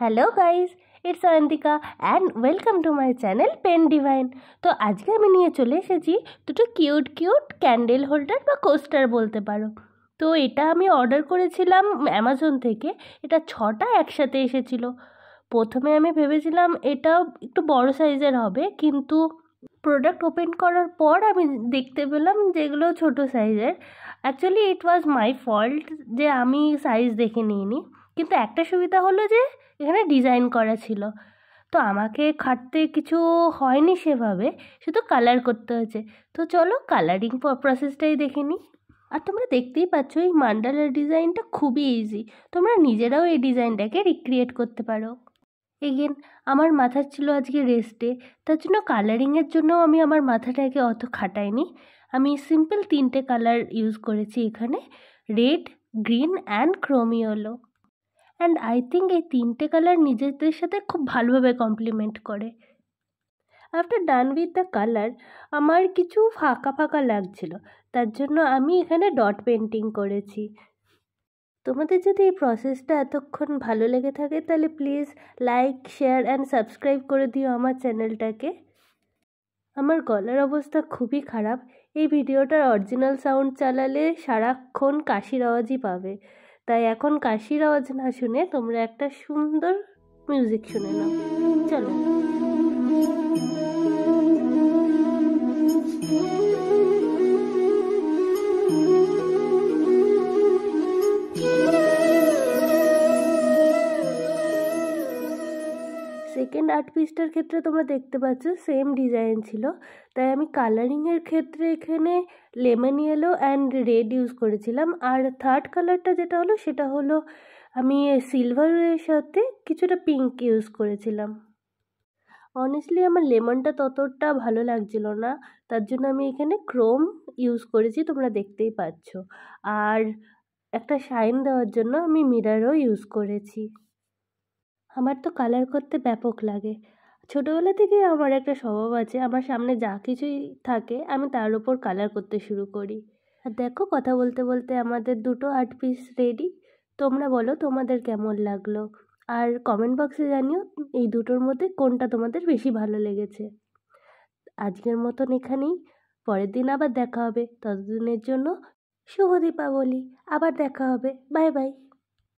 hello guys it's Ayantika and welcome to my channel pen divine তো আজকে আমি নিয়ে চলে এসেছি দুটো কিউট কিউট ক্যান্ডেল হোল্ডার বা কোস্টার বলতে পারো তো এটা আমি অর্ডার করেছিলাম অ্যামাজন থেকে এটা ছটা একসাথে এসেছিল প্রথমে আমি ভেবেছিলাম এটা একটু বড় সাইজের হবে কিন্তু প্রোডাক্ট ওপেন করার পর আমি দেখতে পেলাম যেগুলো ছোট সাইজের actually it was my fault যে আমি সাইজ দেখে নিইনি কিন্তু একটা সুবিধা হলো যে এখানে ডিজাইন করা ছিল তো আমাকে খাটতে কিছু হয়নি সেভাবে শুধু কালার করতে হয়েছে তো চলো কালারিং প্রসেসটাই দেখে নিই আর তোমরা দেখতেই পাচ্ছ এই মান্ডালার ডিজাইনটা খুবই ইজি তোমরা নিজেরাও এই ডিজাইনটাকে রিক্রিয়েট করতে পারো এগেন আমার মাথার ছিল আজকে রেস্টে তার জন্য কালারিংয়ের জন্য আমি আমার মাথাটাকে অত খাটাইনি আমি সিম্পল তিনটে কালার ইউজ করেছি এখানে red green and chrome yellow and I think এই তিনটে কালার নিজেদের সাথে খুব ভালোভাবে কমপ্লিমেন্ট করে after done with the colour আমার কিছু ফাঁকা ফাঁকা লাগছিল তার জন্য আমি এখানে ডট পেন্টিং করেছি তোমাদের যদি এই প্রসেসটা এতক্ষণ ভালো লেগে থাকে তাহলে please like share and subscribe করে দিও আমার চ্যানেলটাকে আমার গলার অবস্থা খুবই খারাপ এই ভিডিওটার অরিজিনাল সাউন্ড চালালে সারাক্ষণ কাশির আওয়াজই পাবে তাই এখন কাশির আওয়াজ না শুনে তোমরা একটা সুন্দর মিউজিক শুনে নাও চলো সেকেন্ড আর্ট পিসটার ক্ষেত্রে তোমরা দেখতে পাচ্ছ সেম ডিজাইন ছিল তাই আমি কালারিংয়ের ক্ষেত্রে এখানে lemon yellow and red use করেছিলাম আর থার্ড কালারটা যেটা হলো সেটা হলো আমি সিলভারের সাথে কিছুটা পিঙ্ক ইউজ করেছিলাম অনেস্টলি আমার লেমনটা ততটা ভালো লাগছিল না তার জন্য আমি এখানে ক্রোম ইউজ করেছি তোমরা দেখতেই পাচ্ছ আর একটা শাইন দেওয়ার জন্য আমি মিরারও ইউজ করেছি আমার তো কালার করতে ব্যাপক লাগে ছোটোবেলা থেকে আমার একটা স্বভাব আছে আমার সামনে যা কিছুই থাকে আমি তার উপর কালার করতে শুরু করি আর দেখো কথা বলতে বলতে আমাদের দুটো আর্ট পিস রেডি তোমরা বলো তোমাদের কেমন লাগলো আর কমেন্ট বক্সে জানিও এই দুটোর মধ্যে কোনটা তোমাদের বেশি ভালো লেগেছে আজকের মতন এখানেই পরের দিন আবার দেখা হবে ততদিনের জন্য শুভ দীপাবলি আবার দেখা হবে বাই বাই